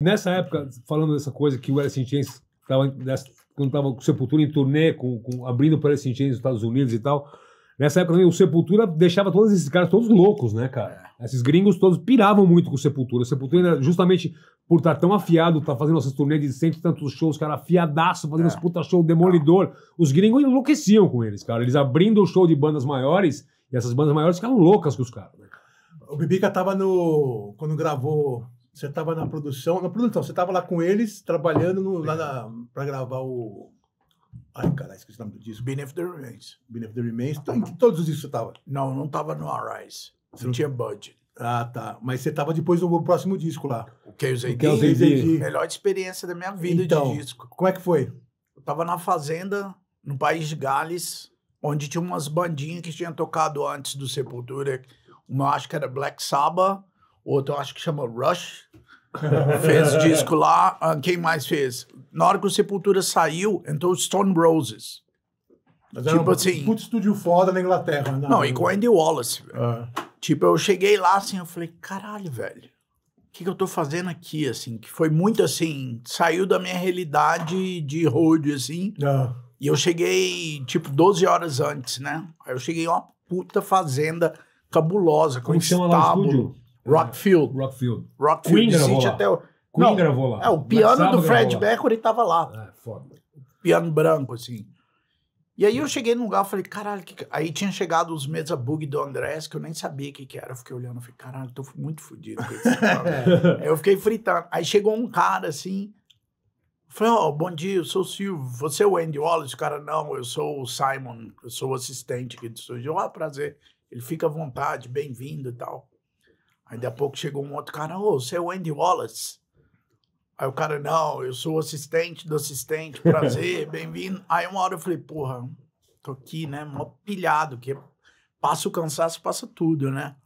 Nessa época, falando dessa coisa que o Alice in Chains tava, quando estava com Sepultura em turnê, com, com, abrindo para Alice in Chains nos Estados Unidos e tal, nessa época também o Sepultura deixava todos esses caras todos loucos, né, cara? É. Esses gringos todos piravam muito com o Sepultura. O Sepultura justamente por estar tá tão afiado, tá fazendo essas turnês de cento e tantos shows, cara, afiadaço, fazendo é. esse puta show demolidor. Os gringos enlouqueciam com eles, cara. Eles abrindo o show de bandas maiores, e essas bandas maiores ficaram loucas com os caras, né? O Bibica tava no. Quando gravou você estava na produção, na produção, você estava lá com eles, trabalhando no, lá para gravar o. Ai, caralho, esqueci o nome do disco. Benefit the Remains. Benefit the Remains. Então, em que todos os discos você estava? Não, não estava no Arise. Não tinha budget. Ah, tá. Mas você estava depois do próximo disco lá. O Chaos AD. Melhor experiência da minha vida então, de disco. Como é que foi? Eu estava na fazenda, no país de Gales, onde tinha umas bandinhas que tinham tocado antes do Sepultura. Uma acho que era Black Sabbath outro acho que chama Rush, fez disco lá. Ah, quem mais fez? Na hora que o Sepultura saiu, entrou Stone Roses. Mas tipo era um tipo assim. Puto estúdio foda na Inglaterra. Não, né? não e com Andy Wallace. Ah. Tipo, eu cheguei lá assim, eu falei, caralho, velho. O que, que eu tô fazendo aqui, assim? Que foi muito assim, saiu da minha realidade de road, assim. Ah. E eu cheguei, tipo, 12 horas antes, né? Aí eu cheguei em uma puta fazenda cabulosa, com Como estábulo. Rockfield. Rockfield. Rockfield Queen City até o. Queen não, gravou lá. É, o piano do Fred Mercury tava lá. É, foda. Piano branco, assim. E aí eu cheguei num lugar e falei, caralho, que... É? aí tinha chegado os mesa bug do Andrés, que eu nem sabia o que, que era. Eu fiquei olhando, falei, caralho, tô muito fodido com eu fiquei fritando. Aí chegou um cara assim, falei, ó, oh, bom dia, eu sou o Silvio, você é o Andy Wallace? O cara, não, eu sou o Simon, eu sou o assistente aqui do estúdio. Ah, prazer. Ele fica à vontade, bem-vindo e tal. Aí daqui a pouco chegou um outro cara, ô, oh, você é o Andy Wallace? Aí o cara, não, eu sou assistente do assistente, prazer, bem-vindo. Aí uma hora eu falei, porra, tô aqui, né, mó pilhado, que passa o cansaço, passa tudo, né?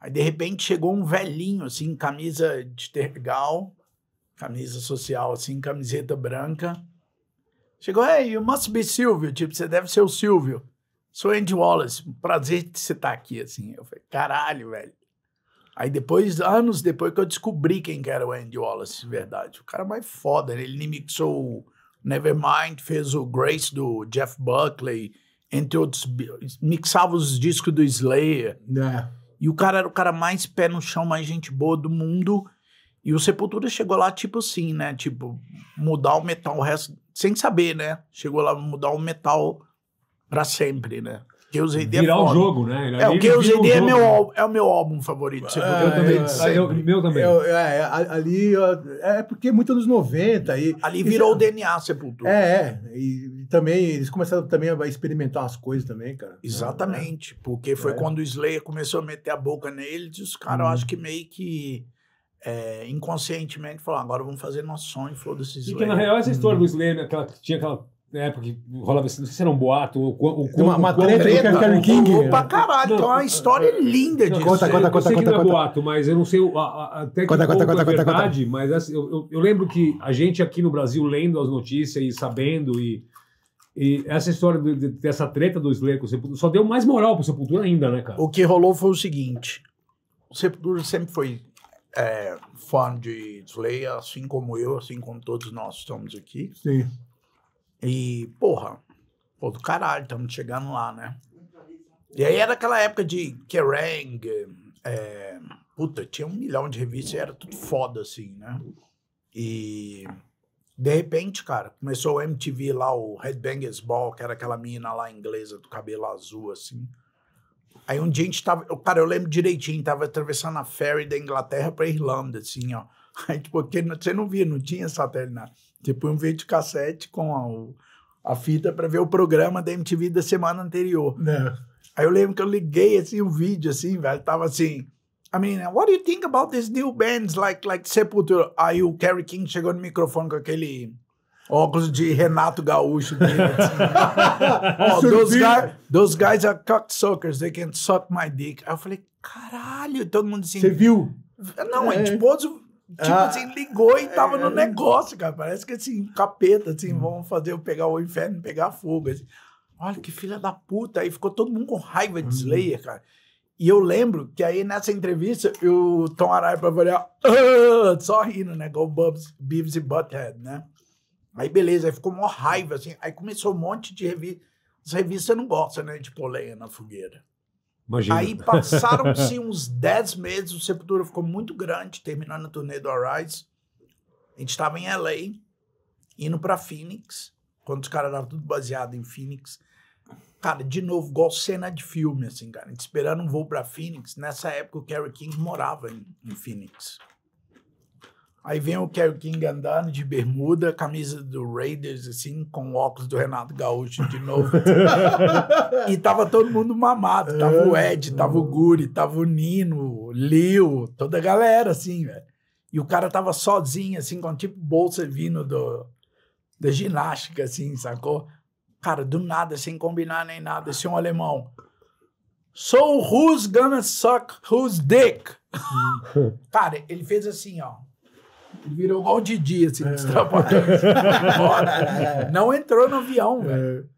Aí de repente chegou um velhinho, assim, camisa de tergal, camisa social, assim, camiseta branca. Chegou, hey, you must be Silvio, tipo, você deve ser o Silvio. Sou Andy Wallace, prazer de você estar tá aqui, assim. Eu falei, caralho, velho. Aí depois, anos depois que eu descobri quem era o Andy Wallace, de verdade. O cara mais foda, né? Ele mixou o Nevermind, fez o Grace do Jeff Buckley, entre outros, mixava os discos do Slayer. É. E o cara era o cara mais pé no chão, mais gente boa do mundo. E o Sepultura chegou lá, tipo assim, né? Tipo, mudar o metal o resto, sem saber, né? Chegou lá mudar o metal para sempre, né? Chaos AD é Virar é o jogo, né? Ele, é, o AD é, meu, é o meu álbum favorito. É, eu também. É, eu, meu também. Eu, é, ali, é porque muito anos 90. E, ali virou o DNA Sepultura. É, é. E, e, também, eles começaram também a experimentar as coisas também, cara. Exatamente. É. Porque foi é. quando o Slayer começou a meter a boca neles, os caras, hum. eu acho uhum. que meio que... É, inconscientemente falou, agora vamos fazer nosso sonho, e desses. se Que Porque na real essa história hum. do uhum. Slayer, aquela, né, tinha aquela é, porque rolava assim, não sei se era um boato ou o quanto... Uma, uma treta do Kevin King. Opa, caralho, tem uma história é, não, linda disso. Conta, conta, conta. Eu sei conta, que não é conta. boato, mas eu não sei a, a, até conta, que conta, conta, é verdade, conta. mas assim, eu, eu, eu, lembro que a gente aqui no Brasil lendo as notícias e sabendo e, e essa história de, dessa treta do Slayer com o Sepultura só deu mais moral pro Sepultura ainda, né, cara? O que rolou foi o seguinte, o Sepultura sempre foi é, fã de Slayer, assim como eu, assim como todos nós estamos aqui. Sim. E, porra, pô, do caralho, estamos chegando lá, né? E aí era aquela época de Kerrang, é, puta, tinha um milhão de revistas e era tudo foda, assim, né? E de repente, cara, começou o MTV lá, o Headbangers Ball, que era aquela mina lá inglesa do cabelo azul, assim. Aí um dia a gente tava. cara, eu lembro direitinho, tava atravessando a ferry da Inglaterra pra Irlanda, assim, ó. Aí, tipo, porque você não via, não tinha satélite, nada. Né? Tipo, um vídeo cassete com a, a fita para ver o programa da MTV da semana anterior. É. Aí eu lembro que eu liguei assim o vídeo assim, velho, tava assim, I mean, what do you think about these new bands like like Sepultura? Aí o Kerry King chegou no microfone com aquele óculos de Renato Gaúcho dele, assim. Né? oh, those, guys, those guys are cocksuckers, they can suck my dick. Aí eu falei, caralho, todo mundo assim. Você viu? Não, é. a gente é. pôs o Tipo ah, assim, ligou e tava é, no é. negócio, cara. Parece que assim, capeta, assim, hum. vamos fazer eu pegar o inferno, pegar fogo. Assim. Olha que filha da puta. Aí ficou todo mundo com raiva de hum. Slayer, cara. E eu lembro que aí nessa entrevista o Tom Araya pra variar, ah! só rindo, né? Igual Bubs, Beavis e Butthead, né? Aí beleza, aí ficou mó raiva, assim. Aí começou um monte de revista. As revistas não gostam, né? De polenha na fogueira. Imagina. Aí passaram-se uns 10 meses, o Sepultura ficou muito grande, terminando a turnê do Arise. A gente estava em LA, indo para Phoenix, quando os caras estavam tudo baseado em Phoenix. Cara, de novo, igual cena de filme, assim, cara. A gente esperando um voo para Phoenix. Nessa época, o Kerry King morava em, em Phoenix. Aí vem o Kerry King andando de bermuda, camisa do Raiders, assim, com óculos do Renato Gaúcho de novo. e tava todo mundo mamado. Tava o é. Ed, tava o Guri, tava o Nino, o Leo, toda a galera, assim, velho. E o cara tava sozinho, assim, com tipo bolsa vindo do, da ginástica, assim, sacou? Cara, do nada, sem combinar nem nada, assim, um alemão. So who's gonna suck who's dick? cara, ele fez assim, ó Virou igual o Didi, assim, é. Bora, Não entrou no avião, é. velho.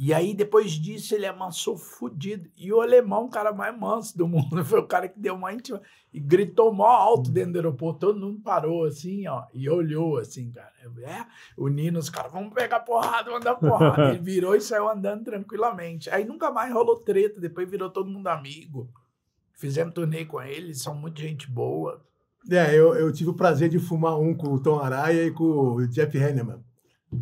E aí, depois disso, ele amansou fudido. E o alemão, o cara mais manso do mundo, foi o cara que deu uma íntima e gritou mó alto dentro do aeroporto. Todo mundo parou assim, ó, e olhou assim, cara. É, o Nino, os caras, vamos pegar porrada, vamos dar porrada. Ele virou e saiu andando tranquilamente. Aí nunca mais rolou treta, depois virou todo mundo amigo. Fizemos turnê com ele, são muito gente boa. É, eu, eu tive o prazer de fumar um com o Tom Araya e com o Jeff Hanneman.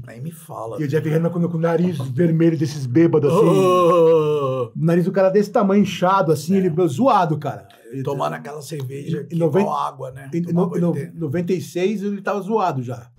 Aí me fala. E o Jeff Hanneman com, com o nariz vermelho desses bêbados, assim. Oh! Nariz do cara desse tamanho inchado, assim, é. ele é zoado, cara. Tomando aquela cerveja com é 90, água, né? Em, 96 ele tava zoado já.